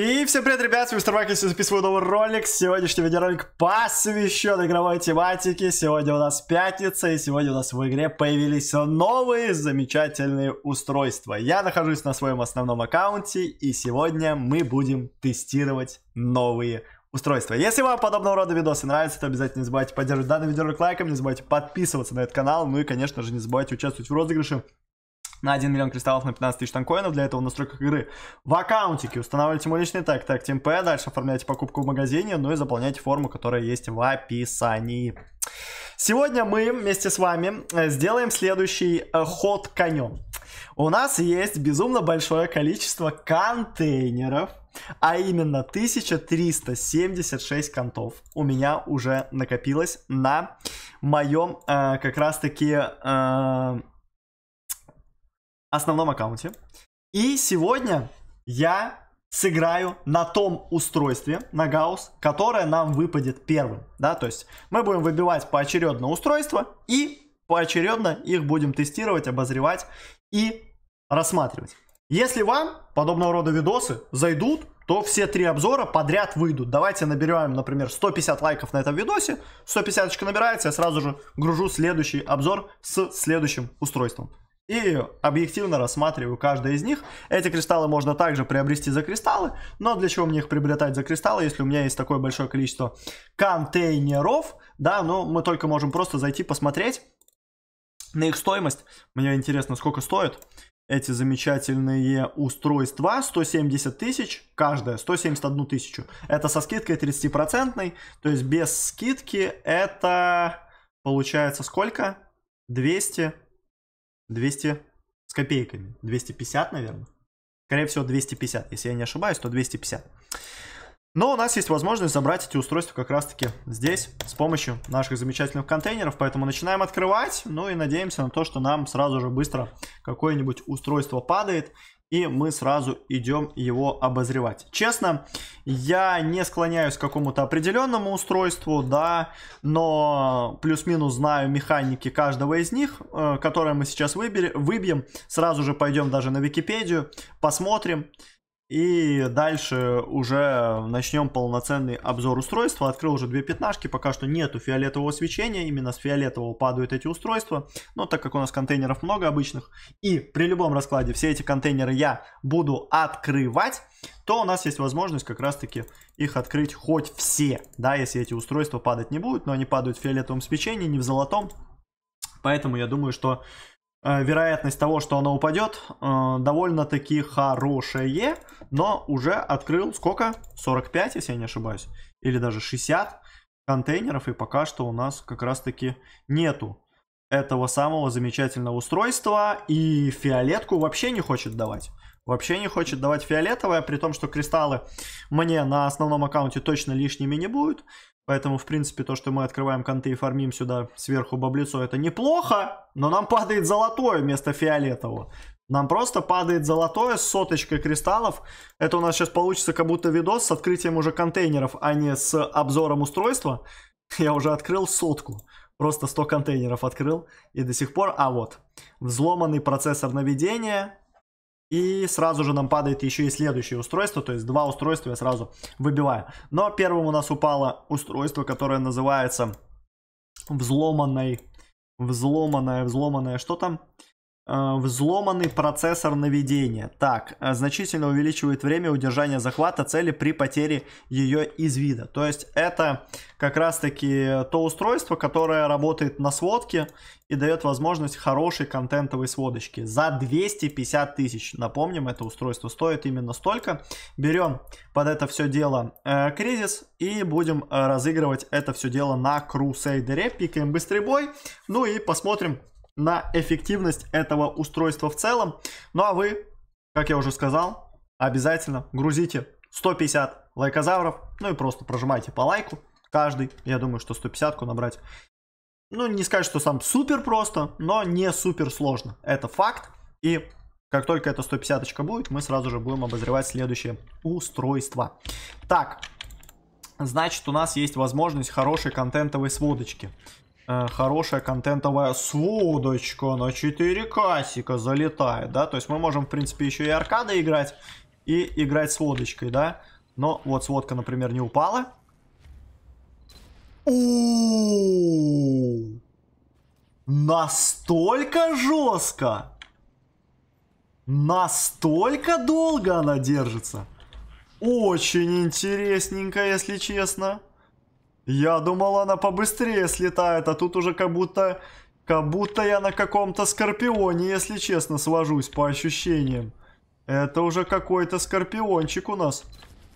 И всем привет, ребят, с вами Старбакис, я записываю новый ролик. Сегодняшний видеоролик посвящен игровой тематике. Сегодня у нас пятница, и сегодня у нас в игре появились новые замечательные устройства. Я нахожусь на своем основном аккаунте, и сегодня мы будем тестировать новые устройства. Если вам подобного рода видосы нравятся, то обязательно не забывайте поддерживать данный видеоролик лайком, не забывайте подписываться на этот канал, ну и, конечно же, не забывайте участвовать в розыгрыше на 1 миллион кристаллов на 15 тысяч танкоинов. Для этого в настройках игры в аккаунтике устанавливайте мой личный тег, тег TeamP, дальше оформляйте покупку в магазине, ну и заполняйте форму, которая есть в описании. Сегодня мы вместе с вами э, сделаем следующий э, ход конем. У нас есть безумно большое количество контейнеров, а именно 1376 контов у меня уже накопилось на моем э, как раз таки... Э, основном аккаунте. И сегодня я сыграю на том устройстве, на Гаус, которое нам выпадет первым, да, то есть мы будем выбивать поочередно устройство и поочередно их будем тестировать, обозревать и рассматривать. Если вам подобного рода видосы зайдут, то все три обзора подряд выйдут. Давайте наберем, например, 150 лайков на этом видосе, 150 набирается, я сразу же гружу следующий обзор с следующим устройством и объективно рассматриваю каждый из них. Эти кристаллы можно также приобрести за кристаллы, но для чего мне их приобретать за кристаллы, если у меня есть такое большое количество контейнеров, да, но ну, мы только можем просто зайти посмотреть на их стоимость. Мне интересно, сколько стоят эти замечательные устройства. 170 тысяч каждое, 171 тысячу. Это со скидкой 30%, то есть без скидки это получается сколько? 200 200 с копейками. 250, наверное. Скорее всего, 250. Если я не ошибаюсь, то 250. Но у нас есть возможность забрать эти устройства как раз-таки здесь, с помощью наших замечательных контейнеров. Поэтому начинаем открывать. Ну и надеемся на то, что нам сразу же быстро какое-нибудь устройство падает и мы сразу идем его обозревать. Честно, я не склоняюсь к какому-то определенному устройству, да, но плюс-минус знаю механики каждого из них, э, которые мы сейчас выбер... выбьем. Сразу же пойдем даже на Википедию, посмотрим. И дальше уже начнем полноценный обзор устройства. Открыл уже две пятнашки, пока что нету фиолетового свечения, именно с фиолетового падают эти устройства. Но так как у нас контейнеров много обычных, и при любом раскладе все эти контейнеры я буду открывать, то у нас есть возможность как раз таки их открыть хоть все, да, если эти устройства падать не будут, но они падают в фиолетовом свечении, не в золотом. Поэтому я думаю, что Э, вероятность того, что оно упадет, э, довольно-таки хорошее, но уже открыл сколько? 45, если я не ошибаюсь, или даже 60 контейнеров, и пока что у нас как раз-таки нету этого самого замечательного устройства, и фиолетку вообще не хочет давать. Вообще не хочет давать фиолетовое, при том, что кристаллы мне на основном аккаунте точно лишними не будут. Поэтому, в принципе, то, что мы открываем конты и фармим сюда сверху баблицо, это неплохо, но нам падает золотое вместо фиолетового. Нам просто падает золотое с соточкой кристаллов. Это у нас сейчас получится как будто видос с открытием уже контейнеров, а не с обзором устройства. Я уже открыл сотку. Просто 100 контейнеров открыл и до сих пор... А вот, взломанный процессор наведения, и сразу же нам падает еще и следующее устройство, то есть два устройства я сразу выбиваю. Но первым у нас упало устройство, которое называется взломанной, взломанное, взломанное, что там? Э, взломанный процессор наведения. Так, э, значительно увеличивает время удержания захвата цели при потере ее из вида. То есть это как раз-таки то устройство, которое работает на сводке и дает возможность хорошей контентовой сводочки. За 250 тысяч, напомним, это устройство стоит именно столько. Берем под это все дело э, кризис и будем э, разыгрывать это все дело на Крусейдере. Пикаем быстрый бой. Ну и посмотрим, на эффективность этого устройства в целом. Ну а вы, как я уже сказал, обязательно грузите 150 лайкозавров, ну и просто прожимайте по лайку каждый. Я думаю, что 150-ку набрать, ну не сказать, что сам супер просто, но не супер сложно. Это факт. И как только эта 150 будет, мы сразу же будем обозревать следующее устройство. Так, значит у нас есть возможность хорошей контентовой сводочки. Э, хорошая контентовая сводочка на 4 касика залетает, да, то есть мы можем, в принципе, еще и аркады играть, и играть сводочкой, да, но вот сводка, например, не упала. У Настолько жестко! Настолько долго она держится! Очень интересненько, если честно. Я думал, она побыстрее слетает, а тут уже как будто... Как будто я на каком-то скорпионе, если честно, свожусь по ощущениям. Это уже какой-то скорпиончик у нас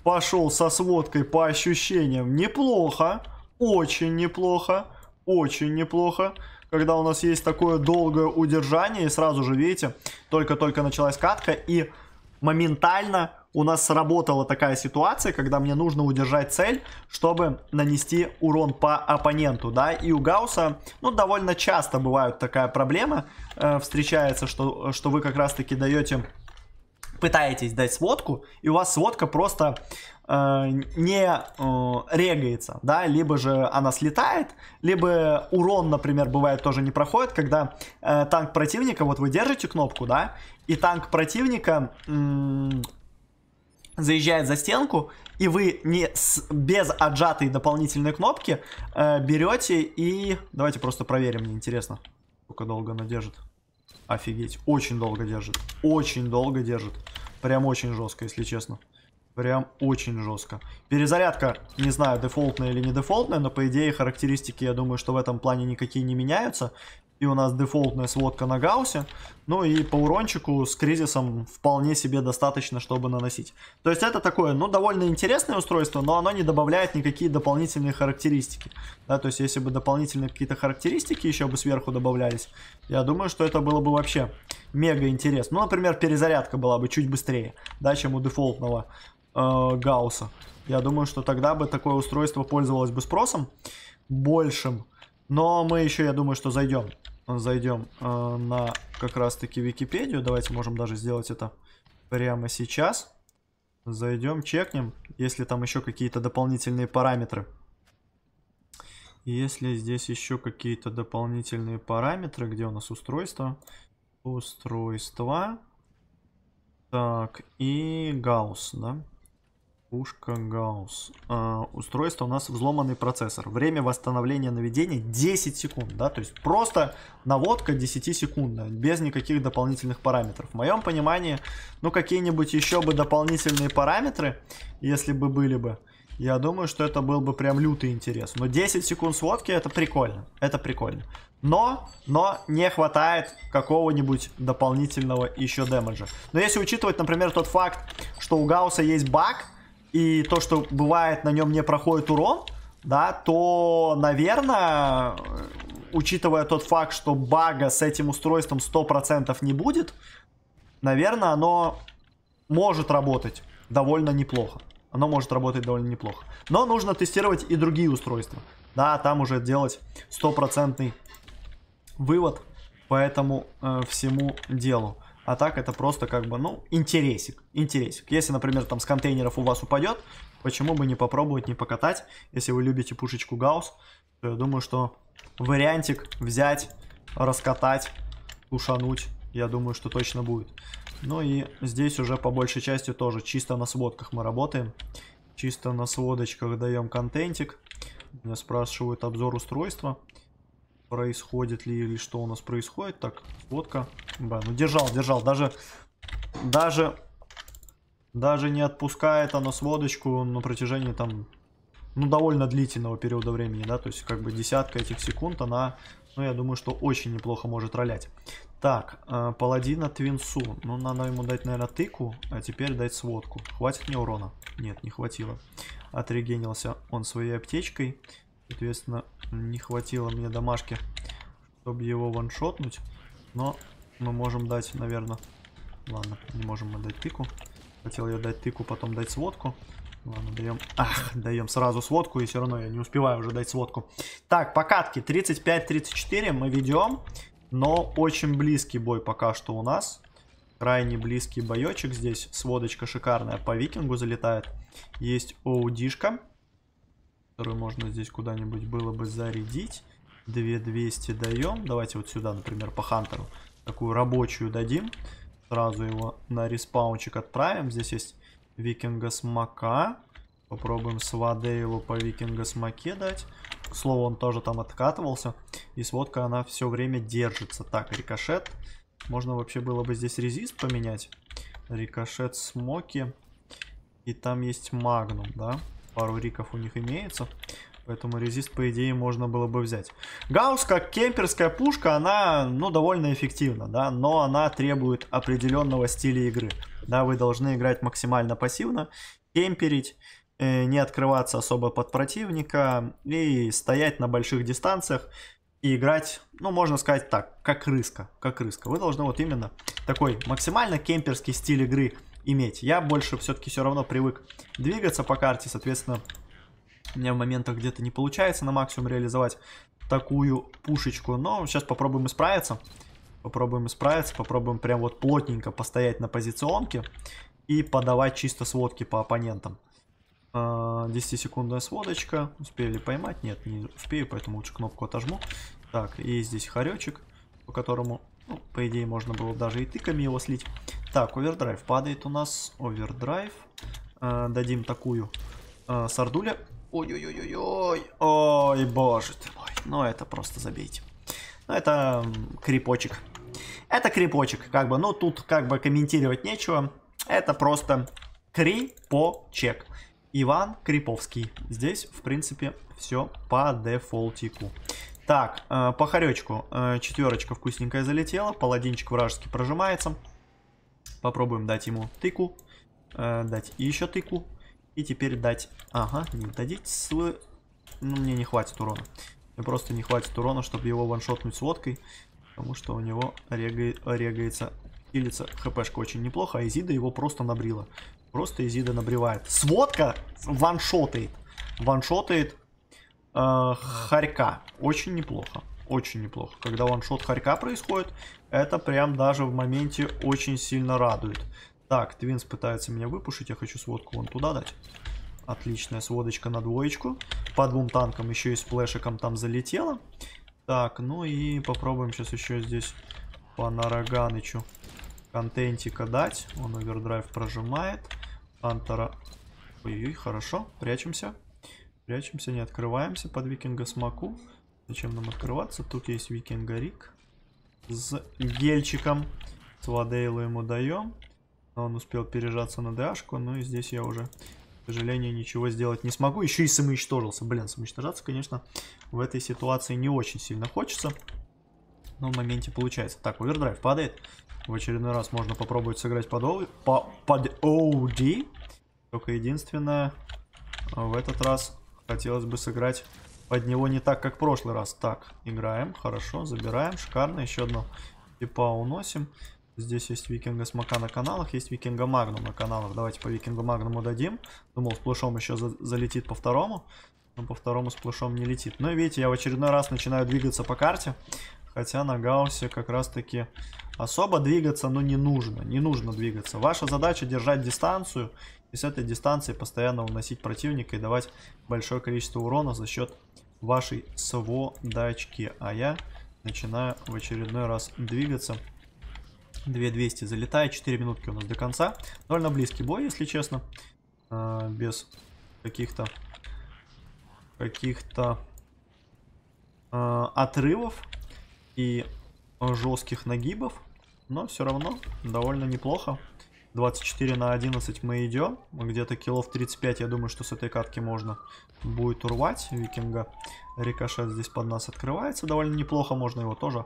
пошел со сводкой по ощущениям. Неплохо, очень неплохо, очень неплохо. Когда у нас есть такое долгое удержание, и сразу же, видите, только-только началась катка, и моментально у нас сработала такая ситуация, когда мне нужно удержать цель, чтобы нанести урон по оппоненту, да, и у Гауса, ну, довольно часто бывает такая проблема, э, встречается, что, что вы как раз-таки даете, пытаетесь дать сводку, и у вас сводка просто э, не э, регается, да, либо же она слетает, либо урон, например, бывает тоже не проходит, когда э, танк противника, вот вы держите кнопку, да, и танк противника... Э, заезжает за стенку, и вы не с, без отжатой дополнительной кнопки э, берете и... Давайте просто проверим, мне интересно, сколько долго она держит. Офигеть, очень долго держит, очень долго держит. Прям очень жестко, если честно. Прям очень жестко. Перезарядка, не знаю, дефолтная или не дефолтная, но по идее характеристики, я думаю, что в этом плане никакие не меняются. И у нас дефолтная сводка на гаусе. Ну и по урончику с кризисом вполне себе достаточно, чтобы наносить. То есть это такое, ну, довольно интересное устройство, но оно не добавляет никакие дополнительные характеристики. Да, то есть если бы дополнительные какие-то характеристики еще бы сверху добавлялись, я думаю, что это было бы вообще мега интересно. Ну, например, перезарядка была бы чуть быстрее, да, чем у дефолтного э, Гаусса. Я думаю, что тогда бы такое устройство пользовалось бы спросом большим. Но мы еще, я думаю, что зайдем. Зайдем э, на как раз-таки Википедию. Давайте можем даже сделать это прямо сейчас. Зайдем, чекнем, если там еще какие-то дополнительные параметры. Если здесь еще какие-то дополнительные параметры, где у нас устройство, устройства. Так, и Гаусс, да? Пушка Гаусс. Э, устройство у нас взломанный процессор. Время восстановления наведения 10 секунд, да? То есть просто наводка 10 секундная, без никаких дополнительных параметров. В моем понимании, ну какие-нибудь еще бы дополнительные параметры, если бы были бы. Я думаю, что это был бы прям лютый интерес. Но 10 секунд сводки это прикольно. Это прикольно. Но, но не хватает какого-нибудь дополнительного еще дэмэджа. Но если учитывать, например, тот факт, что у Гауса есть баг, и то, что бывает на нем не проходит урон, да, то, наверное, учитывая тот факт, что бага с этим устройством 100% не будет, наверное, оно может работать довольно неплохо оно может работать довольно неплохо. Но нужно тестировать и другие устройства. Да, там уже делать стопроцентный вывод по этому э, всему делу. А так это просто как бы, ну, интересик, интересик. Если, например, там с контейнеров у вас упадет, почему бы не попробовать, не покатать? Если вы любите пушечку Гаусс, то я думаю, что вариантик взять, раскатать, ушануть, я думаю, что точно будет. Ну и здесь уже по большей части тоже чисто на сводках мы работаем. Чисто на сводочках даем контентик. Меня спрашивают обзор устройства. Происходит ли или что у нас происходит. Так, сводка. Да, ну держал, держал. Даже, даже, даже не отпускает она сводочку на протяжении там, ну довольно длительного периода времени, да. То есть как бы десятка этих секунд она но ну, я думаю, что очень неплохо может ролять. Так, э, паладина Твинсу. Ну, надо ему дать, наверное, тыку, а теперь дать сводку. Хватит мне урона? Нет, не хватило. Отрегенился он своей аптечкой. Соответственно, не хватило мне домашки, чтобы его ваншотнуть. Но мы можем дать, наверное... Ладно, не можем мы дать тыку. Хотел я дать тыку, потом дать сводку. Ладно, даем. Ах, даем сразу сводку, и все равно я не успеваю уже дать сводку. Так, покатки 35-34 мы ведем, но очень близкий бой пока что у нас. Крайне близкий боечек здесь. Сводочка шикарная по викингу залетает. Есть оудишка, которую можно здесь куда-нибудь было бы зарядить. 2200 даем. Давайте вот сюда, например, по хантеру. Такую рабочую дадим. Сразу его на респаунчик отправим. Здесь есть Викинга Смока. Попробуем Свадейлу по Викинга Смоке дать. К слову, он тоже там откатывался. И сводка, она все время держится. Так, рикошет. Можно вообще было бы здесь резист поменять. Рикошет, смоки. И там есть магнум, да? Пару риков у них имеется. Поэтому резист, по идее, можно было бы взять. Гаусс, как кемперская пушка, она, ну, довольно эффективна, да? Но она требует определенного стиля игры да, вы должны играть максимально пассивно, темперить, э, не открываться особо под противника и стоять на больших дистанциях и играть, ну, можно сказать так, как рыска, как рыска. Вы должны вот именно такой максимально кемперский стиль игры иметь. Я больше все-таки все равно привык двигаться по карте, соответственно, у меня в моментах где-то не получается на максимум реализовать такую пушечку, но сейчас попробуем исправиться. Попробуем исправиться, попробуем прям вот плотненько постоять на позиционке и подавать чисто сводки по оппонентам. 10-секундная а, сводочка. Успели поймать? Нет, не успею, поэтому лучше кнопку отожму. Так, и здесь хоречек, по которому, ну, по идее, можно было даже и тыками его слить. Так, овердрайв падает у нас. Овердрайв. А, дадим такую э, сардуля. Ой-ой-ой-ой-ой. Ой, боже ты мой. Ну, это просто забейте. Ну, это крипочек. Это крипочек, как бы, ну тут как бы комментировать нечего. Это просто крипочек. Иван Криповский. Здесь, в принципе, все по дефолтику. Так, э, по Э, четверочка вкусненькая залетела. Паладинчик вражеский прожимается. Попробуем дать ему тыку. Э, дать еще тыку. И теперь дать... Ага, не дадите свой... Ну, мне не хватит урона. Мне просто не хватит урона, чтобы его ваншотнуть с водкой. Потому что у него регает, регается, хилится хпшка очень неплохо, а Изида его просто набрила. Просто Изида набривает. Сводка ваншотает. Ваншотает э, Харька. Очень неплохо. Очень неплохо. Когда ваншот Харька происходит, это прям даже в моменте очень сильно радует. Так, Твинс пытается меня выпушить. Я хочу сводку вон туда дать. Отличная сводочка на двоечку. По двум танкам еще и с флешиком там залетела. Так, ну и попробуем сейчас еще здесь по Нараганычу контентика дать. Он овердрайв прожимает. Антара. Ой-ой, хорошо. Прячемся. Прячемся, не открываемся под викинга смоку. Зачем нам открываться? Тут есть викингарик с гельчиком. С водейлу ему даем. Он успел пережаться на дашку. Ну и здесь я уже к сожалению, ничего сделать не смогу. Еще и самоуничтожился. Блин, самоуничтожаться, конечно, в этой ситуации не очень сильно хочется. Но в моменте получается. Так, овердрайв падает. В очередной раз можно попробовать сыграть под, о... по... под OD. Только единственное, в этот раз хотелось бы сыграть под него не так, как в прошлый раз. Так, играем, хорошо, забираем, шикарно. Еще одно типа уносим. Здесь есть викинга смока на каналах, есть викинга магнум на каналах. Давайте по викингу магнуму дадим. Думал, с плюшом еще за залетит по второму. Но по второму с плюшом не летит. Но ну видите, я в очередной раз начинаю двигаться по карте. Хотя на гаусе как раз таки особо двигаться, но ну, не нужно. Не нужно двигаться. Ваша задача держать дистанцию. И с этой дистанции постоянно уносить противника и давать большое количество урона за счет вашей сводачки. А я начинаю в очередной раз двигаться. 2200 залетает, 4 минутки у нас до конца. Довольно близкий бой, если честно. А, без каких-то каких-то а, отрывов и жестких нагибов. Но все равно довольно неплохо. 24 на 11 мы идем. Где-то килов 35, я думаю, что с этой катки можно будет урвать викинга. Рикошет здесь под нас открывается довольно неплохо, можно его тоже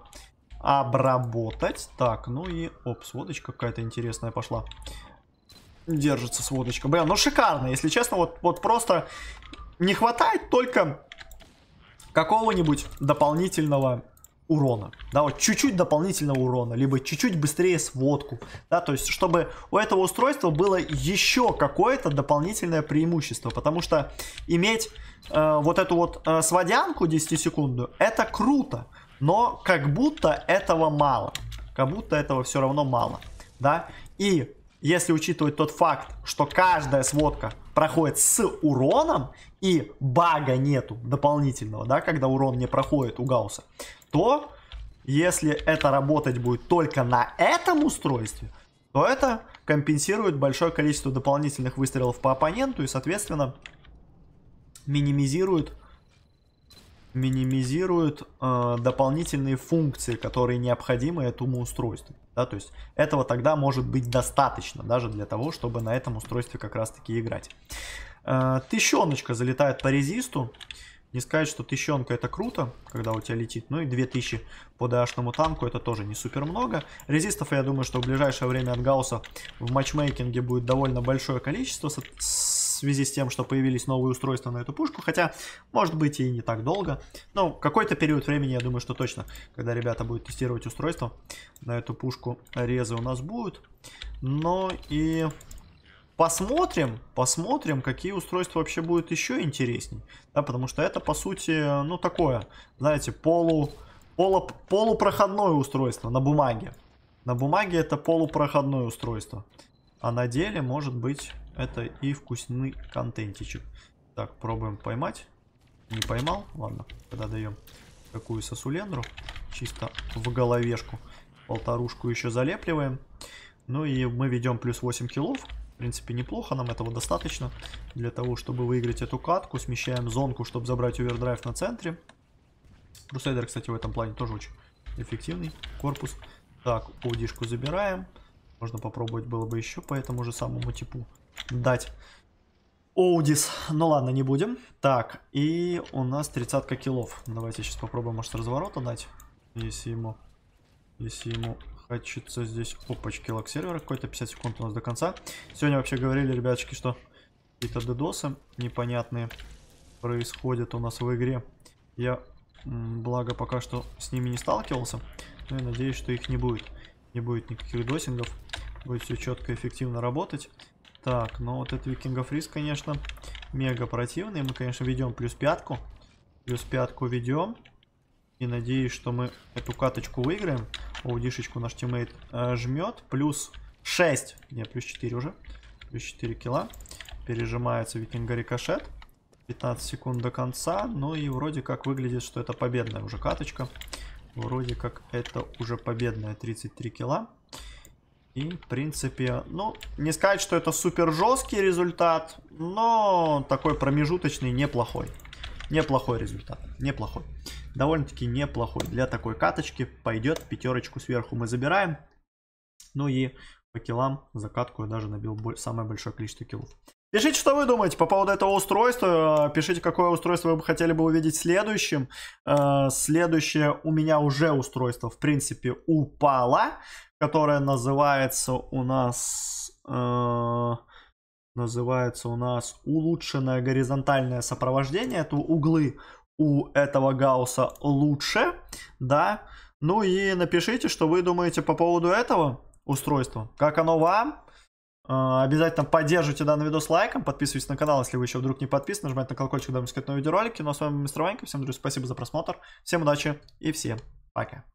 обработать. Так, ну и... Оп, сводочка какая-то интересная пошла. Держится сводочка. Блин, ну шикарно, если честно. Вот, вот просто не хватает только какого-нибудь дополнительного урона. Да, вот чуть-чуть дополнительного урона, либо чуть-чуть быстрее сводку. Да, то есть, чтобы у этого устройства было еще какое-то дополнительное преимущество. Потому что иметь э, вот эту вот э, сводянку 10 секунду, это круто но как будто этого мало. Как будто этого все равно мало, да. И если учитывать тот факт, что каждая сводка проходит с уроном и бага нету дополнительного, да, когда урон не проходит у Гауса, то если это работать будет только на этом устройстве, то это компенсирует большое количество дополнительных выстрелов по оппоненту и, соответственно, минимизирует минимизируют э, дополнительные функции, которые необходимы этому устройству. Да, то есть этого тогда может быть достаточно даже для того, чтобы на этом устройстве как раз таки играть. Э, тыщеночка залетает по резисту. Не сказать, что тыщенка это круто, когда у тебя летит. Ну и 2000 по ДАшному танку это тоже не супер много. Резистов, я думаю, что в ближайшее время от Гаусса в матчмейкинге будет довольно большое количество. С связи с тем, что появились новые устройства на эту пушку, хотя, может быть, и не так долго. Но какой-то период времени, я думаю, что точно, когда ребята будут тестировать устройство, на эту пушку резы у нас будут. Но и посмотрим, посмотрим, какие устройства вообще будут еще интересней. Да, потому что это, по сути, ну, такое, знаете, полу, полу, полупроходное устройство на бумаге. На бумаге это полупроходное устройство. А на деле может быть это и вкусный контентичек. Так, пробуем поймать. Не поймал? Ладно, тогда даем такую сосулендру. Чисто в головешку. Полторушку еще залепливаем. Ну и мы ведем плюс 8 килов. В принципе, неплохо, нам этого достаточно для того, чтобы выиграть эту катку. Смещаем зонку, чтобы забрать овердрайв на центре. Крусейдер, кстати, в этом плане тоже очень эффективный корпус. Так, одишку забираем. Можно попробовать было бы еще по этому же самому типу дать. Оудис. Ну ладно, не будем. Так, и у нас 30 килов. Давайте сейчас попробуем, может, разворота дать. Если ему... Если ему хочется здесь... Опачки, лак сервера какой-то. 50 секунд у нас до конца. Сегодня вообще говорили, ребяточки, что какие-то дедосы непонятные происходят у нас в игре. Я, благо, пока что с ними не сталкивался. Но я надеюсь, что их не будет. Не будет никаких досингов. Будет все четко и эффективно работать. Так, ну вот этот викингов риск, конечно, мега противный. Мы, конечно, ведем плюс пятку. Плюс пятку ведем. И надеюсь, что мы эту каточку выиграем. Оудишечку наш тиммейт э, жмет. Плюс 6. Не, плюс 4 уже. Плюс 4 килла. Пережимается викинга рикошет. 15 секунд до конца. Ну и вроде как выглядит, что это победная уже каточка. Вроде как это уже победная 33 килла. И, в принципе, ну, не сказать, что это супер жесткий результат, но такой промежуточный неплохой. Неплохой результат, неплохой. Довольно-таки неплохой. Для такой каточки пойдет, пятерочку сверху мы забираем. Ну и по килам закатку я даже набил самое большое количество килов. Пишите, что вы думаете по поводу этого устройства. Э, пишите, какое устройство вы бы хотели бы увидеть следующим. Э, следующее у меня уже устройство, в принципе, упало, которое называется у нас... Э, называется у нас улучшенное горизонтальное сопровождение. Это углы у этого Гаусса лучше, да. Ну и напишите, что вы думаете по поводу этого устройства. Как оно вам? А, обязательно поддерживайте данный видос лайком, подписывайтесь на канал, если вы еще вдруг не подписаны, нажимайте на колокольчик, дабы искать новые видеоролики. Ну а с вами мистер Ванька, всем, друзья, спасибо за просмотр, всем удачи и всем пока.